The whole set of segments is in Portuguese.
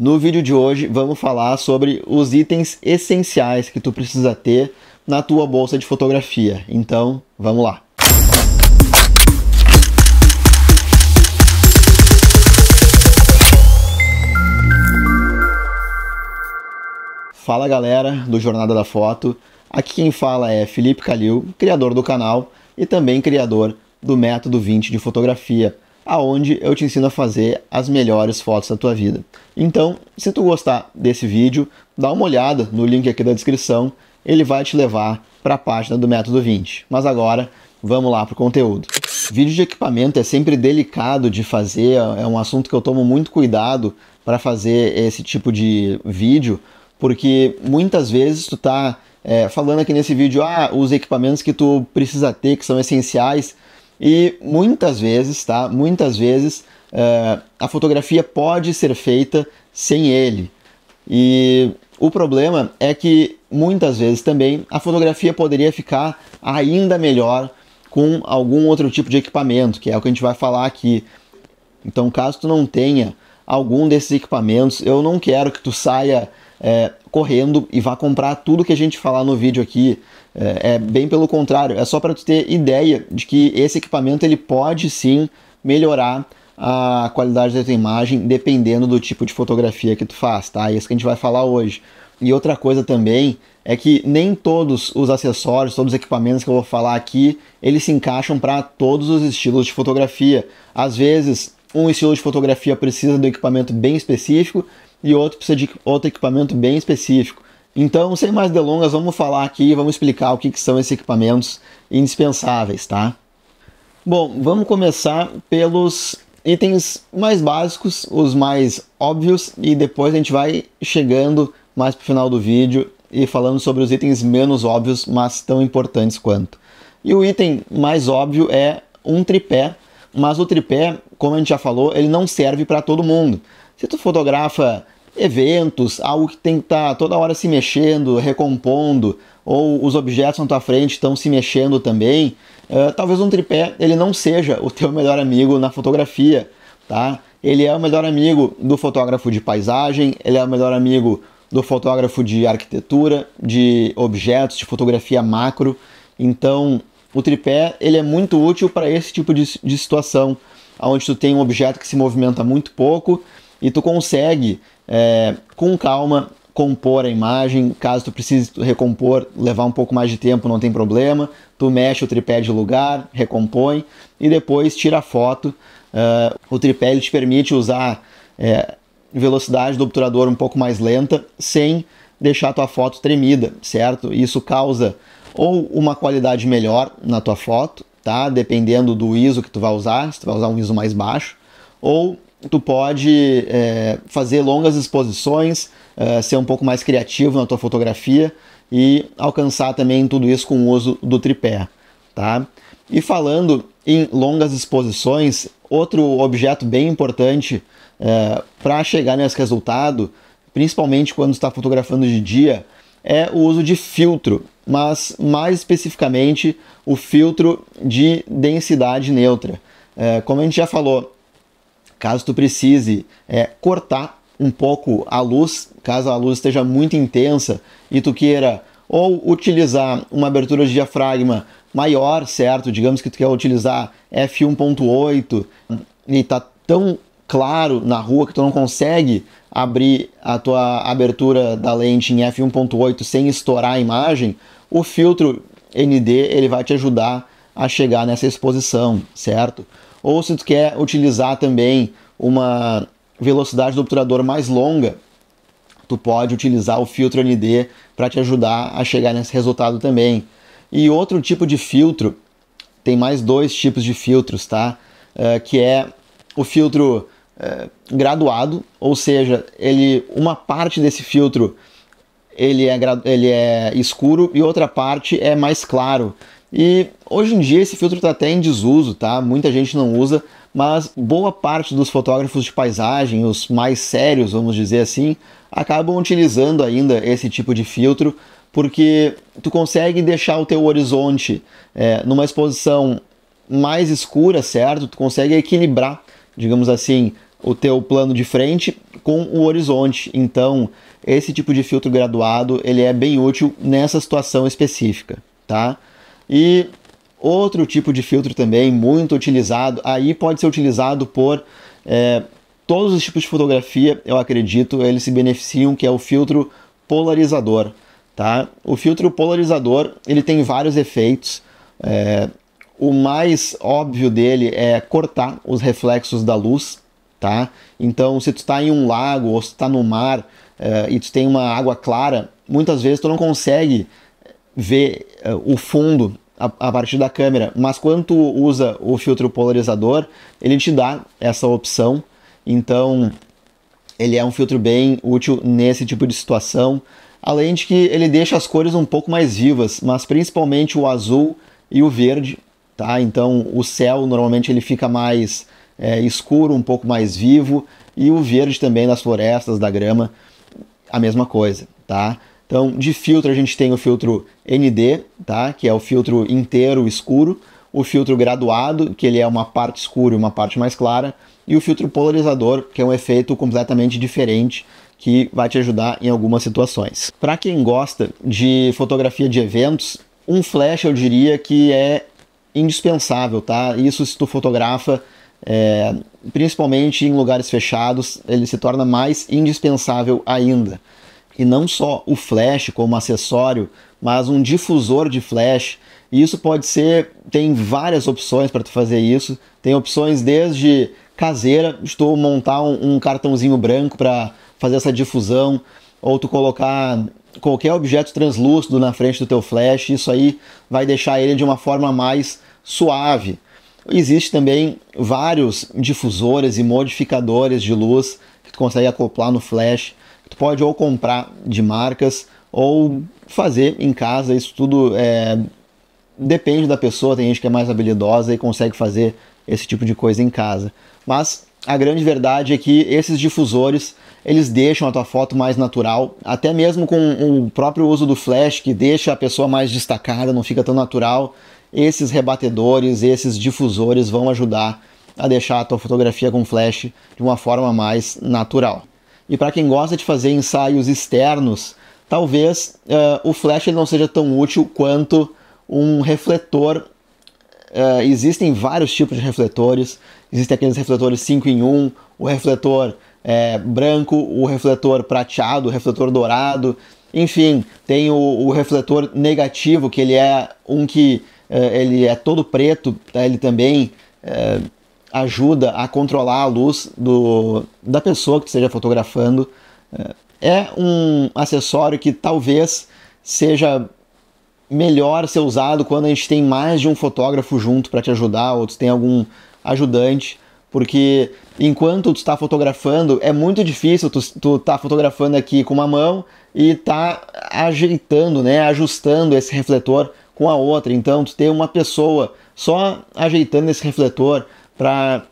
No vídeo de hoje vamos falar sobre os itens essenciais que tu precisa ter na tua bolsa de fotografia. Então, vamos lá. Fala galera do Jornada da Foto. Aqui quem fala é Felipe Calil, criador do canal e também criador do Método 20 de Fotografia aonde eu te ensino a fazer as melhores fotos da tua vida. Então, se tu gostar desse vídeo, dá uma olhada no link aqui da descrição, ele vai te levar para a página do Método 20. Mas agora, vamos lá para o conteúdo. Vídeo de equipamento é sempre delicado de fazer, é um assunto que eu tomo muito cuidado para fazer esse tipo de vídeo, porque muitas vezes tu tá é, falando aqui nesse vídeo, ah, os equipamentos que tu precisa ter, que são essenciais, e muitas vezes, tá? Muitas vezes uh, a fotografia pode ser feita sem ele. E o problema é que muitas vezes também a fotografia poderia ficar ainda melhor com algum outro tipo de equipamento, que é o que a gente vai falar aqui. Então, caso tu não tenha algum desses equipamentos, eu não quero que tu saia é, correndo e vá comprar tudo que a gente falar no vídeo aqui. É, é bem pelo contrário, é só para tu ter ideia de que esse equipamento ele pode sim melhorar a qualidade da tua imagem dependendo do tipo de fotografia que tu faz, tá? É isso que a gente vai falar hoje. E outra coisa também é que nem todos os acessórios, todos os equipamentos que eu vou falar aqui, eles se encaixam para todos os estilos de fotografia. Às vezes, um estilo de fotografia precisa de um equipamento bem específico e outro precisa de outro equipamento bem específico. Então, sem mais delongas, vamos falar aqui, vamos explicar o que, que são esses equipamentos indispensáveis, tá? Bom, vamos começar pelos itens mais básicos, os mais óbvios, e depois a gente vai chegando mais para o final do vídeo e falando sobre os itens menos óbvios, mas tão importantes quanto. E o item mais óbvio é um tripé, mas o tripé, como a gente já falou, ele não serve para todo mundo. Se tu fotografa eventos, algo que tem que estar tá toda hora se mexendo, recompondo, ou os objetos na tua frente estão se mexendo também, uh, talvez um tripé ele não seja o teu melhor amigo na fotografia, tá? Ele é o melhor amigo do fotógrafo de paisagem, ele é o melhor amigo do fotógrafo de arquitetura, de objetos, de fotografia macro. Então, o tripé ele é muito útil para esse tipo de, de situação, onde tu tem um objeto que se movimenta muito pouco e tu consegue, é, com calma, compor a imagem. Caso tu precise recompor, levar um pouco mais de tempo, não tem problema. Tu mexe o tripé de lugar, recompõe e depois tira a foto. Uh, o tripé te permite usar é, velocidade do obturador um pouco mais lenta, sem deixar a tua foto tremida, certo? Isso causa ou uma qualidade melhor na tua foto, tá? Dependendo do ISO que tu vai usar, se tu vai usar um ISO mais baixo, ou tu pode é, fazer longas exposições, é, ser um pouco mais criativo na tua fotografia e alcançar também tudo isso com o uso do tripé, tá? E falando em longas exposições, outro objeto bem importante é, para chegar nesse resultado, principalmente quando está fotografando de dia, é o uso de filtro, mas mais especificamente o filtro de densidade neutra. É, como a gente já falou, Caso tu precise é, cortar um pouco a luz, caso a luz esteja muito intensa e tu queira ou utilizar uma abertura de diafragma maior, certo? Digamos que tu quer utilizar f1.8 e está tão claro na rua que tu não consegue abrir a tua abertura da lente em f1.8 sem estourar a imagem, o filtro ND ele vai te ajudar a chegar nessa exposição, certo? ou se tu quer utilizar também uma velocidade do obturador mais longa, tu pode utilizar o filtro ND para te ajudar a chegar nesse resultado também. E outro tipo de filtro, tem mais dois tipos de filtros, tá? Uh, que é o filtro uh, graduado, ou seja, ele uma parte desse filtro ele é, ele é escuro e outra parte é mais claro. E hoje em dia esse filtro está até em desuso, tá? Muita gente não usa, mas boa parte dos fotógrafos de paisagem, os mais sérios, vamos dizer assim, acabam utilizando ainda esse tipo de filtro porque tu consegue deixar o teu horizonte é, numa exposição mais escura, certo? Tu consegue equilibrar, digamos assim, o teu plano de frente com o horizonte. Então, esse tipo de filtro graduado ele é bem útil nessa situação específica, tá? E outro tipo de filtro também muito utilizado, aí pode ser utilizado por é, todos os tipos de fotografia, eu acredito, eles se beneficiam, que é o filtro polarizador. Tá? O filtro polarizador ele tem vários efeitos. É, o mais óbvio dele é cortar os reflexos da luz, tá? Então, se tu está em um lago ou se está no mar é, e tu tem uma água clara, muitas vezes tu não consegue vê uh, eh, o fundo a, a, partir da câmera, mas quando tu usa o filtro polarizador, ele te dá essa opção. Então, ele é um filtro bem útil nesse tipo de situação. Além de que ele deixa as cores um pouco mais vivas, mas principalmente o azul e o verde, tá? Então, o céu normalmente ele fica mais é, escuro, um pouco mais vivo, e o verde também das florestas, da grama, a mesma coisa, tá? Então, de filtro a gente tem o filtro ND, tá? Que é o filtro inteiro escuro, o filtro graduado, que ele é uma parte escura e uma parte mais clara, e o filtro polarizador, que é um efeito completamente diferente que vai te ajudar em algumas situações. Para quem gosta de fotografia de eventos, um flash eu diria que é indispensável, tá? Isso se tu fotografa é, principalmente em lugares fechados, ele se torna mais indispensável ainda e não só o flash como acessório, mas um difusor de flash. E isso pode ser, tem várias opções para tu fazer isso. Tem opções desde caseira, estou montar um, um cartãozinho branco para fazer essa difusão, ou tu colocar qualquer objeto translúcido na frente do teu flash, isso aí vai deixar ele de uma forma mais suave. Existe também vários difusores e modificadores de luz que tu consegue acoplar no flash. Tu pode ou comprar de marcas ou fazer em casa, isso tudo é, depende da pessoa, tem gente que é mais habilidosa e consegue fazer esse tipo de coisa em casa. Mas a grande verdade é que esses difusores, eles deixam a tua foto mais natural, até mesmo com o próprio uso do flash, que deixa a pessoa mais destacada, não fica tão natural. Esses rebatedores, esses difusores vão ajudar a deixar a tua fotografia com flash de uma forma mais natural. E para quem gosta de fazer ensaios externos, talvez uh, o flash não seja tão útil quanto um refletor. Uh, existem vários tipos de refletores. Existem aqueles refletores 5 em 1, o refletor é, branco, o refletor prateado, o refletor dourado. Enfim, tem o, o refletor negativo, que ele é um que uh, ele é todo preto, tá? ele também ajuda a controlar a luz do, da pessoa que esteja fotografando. É, é um acessório que talvez seja melhor ser usado quando a gente tem mais de um fotógrafo junto para te ajudar, ou tu tem algum ajudante, porque enquanto tu está fotografando, é muito difícil tu, tu tá fotografando aqui com uma mão e tá ajeitando, né, ajustando esse refletor com a outra. Então tu tem uma pessoa só ajeitando esse refletor, para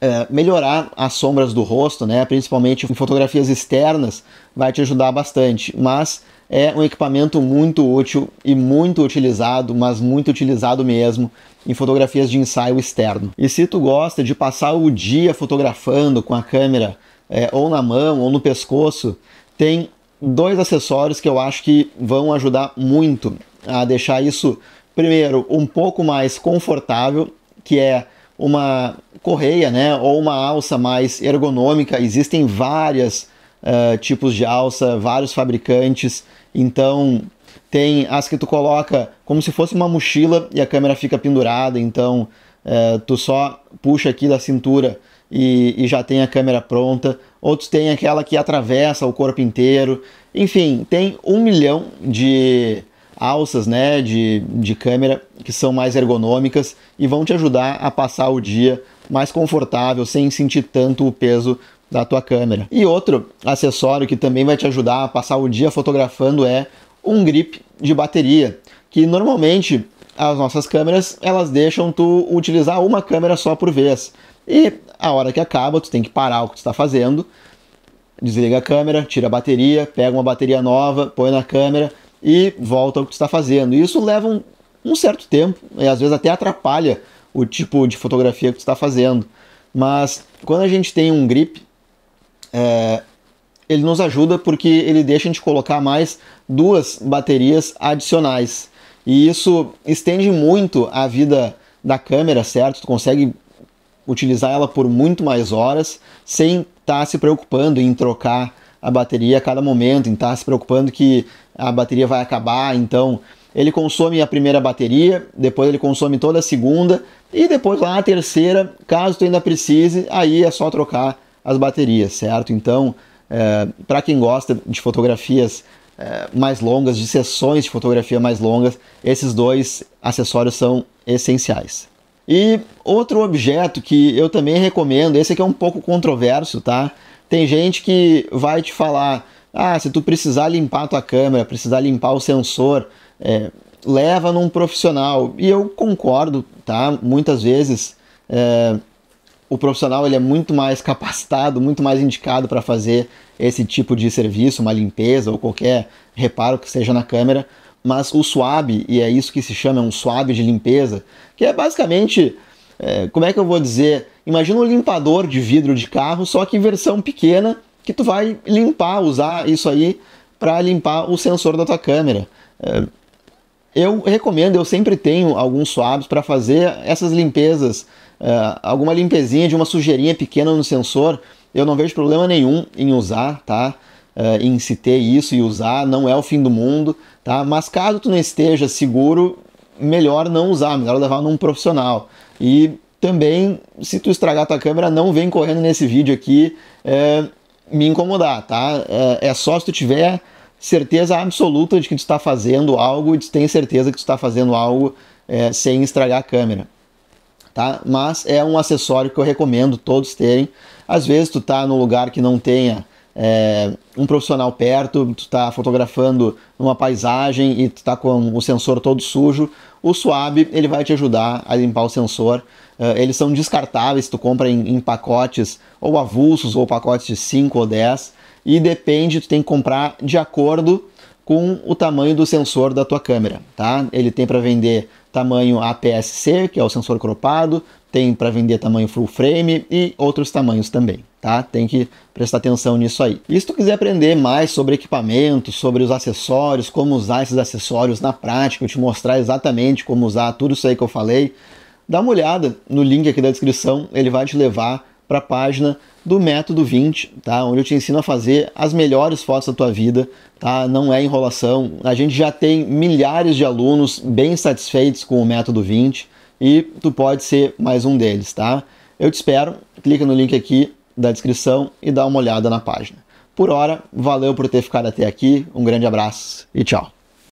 é, melhorar as sombras do rosto, né? principalmente em fotografias externas, vai te ajudar bastante. Mas é um equipamento muito útil e muito utilizado, mas muito utilizado mesmo em fotografias de ensaio externo. E se tu gosta de passar o dia fotografando com a câmera é, ou na mão ou no pescoço, tem dois acessórios que eu acho que vão ajudar muito a deixar isso, primeiro, um pouco mais confortável, que é uma correia, né, ou uma alça mais ergonômica. Existem vários uh, eh, tipos de alça, vários fabricantes. Então tem as que tu coloca como se fosse uma mochila e a câmera fica pendurada. Então uh, tu só puxa aqui da cintura e, e já tem a câmera pronta. Outros tem aquela que atravessa o corpo inteiro. Enfim, tem um milhão de alças né, de, de câmera que são mais ergonômicas e vão te ajudar a passar o dia mais confortável, sem sentir tanto o peso da tua câmera. E outro acessório que também vai te ajudar a passar o dia fotografando é um grip de bateria, que normalmente as nossas câmeras elas deixam tu utilizar uma câmera só por vez. E a hora que acaba, tu tem que parar o que tu está fazendo, desliga a câmera, tira a bateria, pega uma bateria nova, põe na câmera, e volta ao que está fazendo. E isso leva um, um certo tempo, e às vezes até atrapalha o tipo de fotografia que está fazendo. Mas quando a gente tem um grip, é, ele nos ajuda porque ele deixa a gente colocar mais duas baterias adicionais. E isso estende muito a vida da câmera, certo? Tu consegue utilizar ela por muito mais horas sem estar tá se preocupando em trocar a bateria a cada momento, em estar tá se preocupando que a bateria vai acabar, então ele consome a primeira bateria, depois ele consome toda a segunda e depois lá a terceira, caso tu ainda precise, aí é só trocar as baterias, certo? Então, é, para quem gosta de fotografias é, mais longas, de sessões de fotografia mais longas, esses dois acessórios são essenciais. E outro objeto que eu também recomendo, esse aqui é um pouco controverso, tá? Tem gente que vai te falar ah, se tu precisar limpar a tua câmera, precisar limpar o sensor, é, leva num profissional. E eu concordo, tá? Muitas vezes é, o profissional ele é muito mais capacitado, muito mais indicado para fazer esse tipo de serviço, uma limpeza ou qualquer reparo que seja na câmera. Mas o swab, e é isso que se chama, é um swab de limpeza, que é basicamente, é, como é que eu vou dizer? Imagina um limpador de vidro de carro, só que em versão pequena que tu vai limpar, usar isso aí para limpar o sensor da tua câmera. É, eu recomendo, eu sempre tenho alguns swabs para fazer essas limpezas, é, alguma limpezinha de uma sujeirinha pequena no sensor. Eu não vejo problema nenhum em usar, tá? É, em se ter isso e usar, não é o fim do mundo, tá? Mas caso tu não esteja seguro, melhor não usar, melhor levar num profissional. E também, se tu estragar tua câmera, não vem correndo nesse vídeo aqui me incomodar, tá? É, é só se tu tiver certeza absoluta de que tu está fazendo algo e tu tem certeza que tu está fazendo algo é, sem estragar a câmera, tá? Mas é um acessório que eu recomendo todos terem. Às vezes tu tá num lugar que não tenha é, um profissional perto, tu tá fotografando uma paisagem e tu tá com o sensor todo sujo, o Suave ele vai te ajudar a limpar o sensor. Uh, eles são descartáveis, tu compra em, em, pacotes ou avulsos ou pacotes de 5 ou 10 e depende, tu tem que comprar de acordo com o tamanho do sensor da tua câmera, tá? Ele tem para vender tamanho APS-C, que é o sensor cropado, tem para vender tamanho full frame e outros tamanhos também, tá? Tem que prestar atenção nisso aí. E se tu quiser aprender mais sobre equipamento, sobre os acessórios, como usar esses acessórios na prática, eu te mostrar exatamente como usar tudo isso aí que eu falei, dá uma olhada no link aqui da descrição, ele vai te levar para a página do Método 20, tá? Onde eu te ensino a fazer as melhores fotos da tua vida, tá? Não é enrolação. A gente já tem milhares de alunos bem satisfeitos com o Método 20 e tu pode ser mais um deles, tá? Eu te espero. Clica no link aqui da descrição e dá uma olhada na página. Por hora, valeu por ter ficado até aqui. Um grande abraço e tchau.